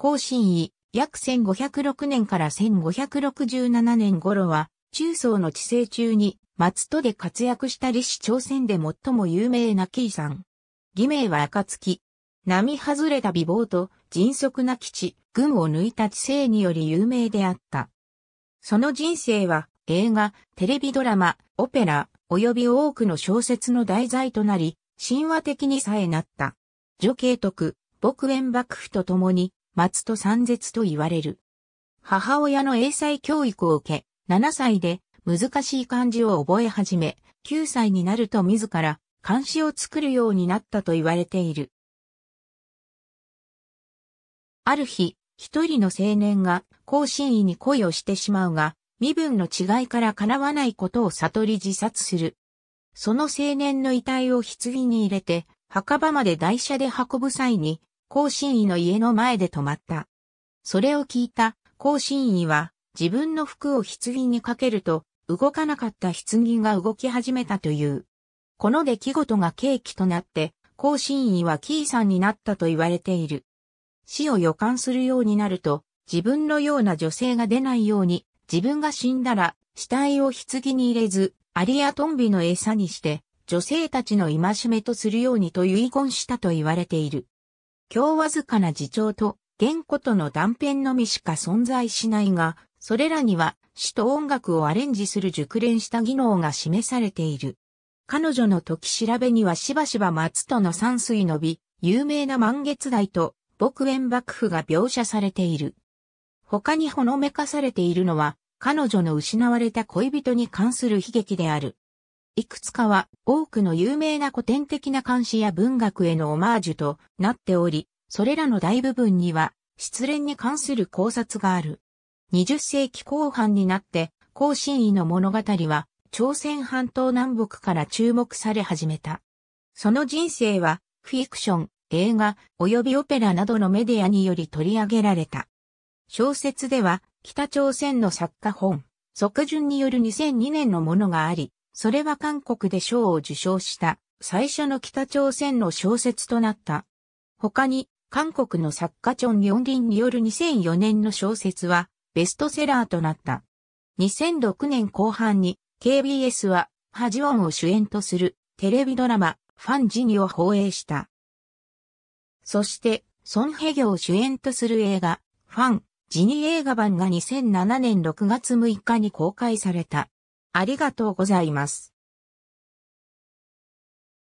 更新位、約1506年から1567年頃は、中層の治世中に、松戸で活躍した李氏朝鮮で最も有名な紀伊さん。偽名は暁。並外れた美貌と迅速な基地、軍を抜いた知性により有名であった。その人生は映画、テレビドラマ、オペラ、及び多くの小説の題材となり、神話的にさえなった。女系徳、牧園幕府と共に松戸三絶と言われる。母親の英才教育を受け、7歳で難しい漢字を覚え始め、9歳になると自ら漢詩を作るようになったと言われている。ある日、一人の青年が甲信医に恋をしてしまうが、身分の違いから叶わないことを悟り自殺する。その青年の遺体を棺に入れて、墓場まで台車で運ぶ際に、甲信医の家の前で止まった。それを聞いた甲信医は自分の服を棺にかけると動かなかった棺が動き始めたという。この出来事が契機となって、甲信医はキーさんになったと言われている。死を予感するようになると、自分のような女性が出ないように、自分が死んだら、死体を棺に入れず、アリやトンビの餌にして、女性たちの戒めとするようにと遺言したと言われている。今日わずかな事情と言語との断片のみしか存在しないが、それらには詩と音楽をアレンジする熟練した技能が示されている。彼女の時調べにはしばしば松との山水の美、有名な満月台と牧園幕府が描写されている。他にほのめかされているのは、彼女の失われた恋人に関する悲劇である。いくつかは多くの有名な古典的な漢詩や文学へのオマージュとなっており、それらの大部分には失恋に関する考察がある。20世紀後半になって、後進位の物語は朝鮮半島南北から注目され始めた。その人生はフィクション、映画及びオペラなどのメディアにより取り上げられた。小説では北朝鮮の作家本、即順による2002年のものがあり、それは韓国で賞を受賞した最初の北朝鮮の小説となった。他に、韓国の作家チョン・ヨンリンによる2004年の小説はベストセラーとなった。2006年後半に KBS はハジオンを主演とするテレビドラマファンジニを放映した。そして、ソン・ヘギョを主演とする映画ファンジニ映画版が2007年6月6日に公開された。ありがとうございます。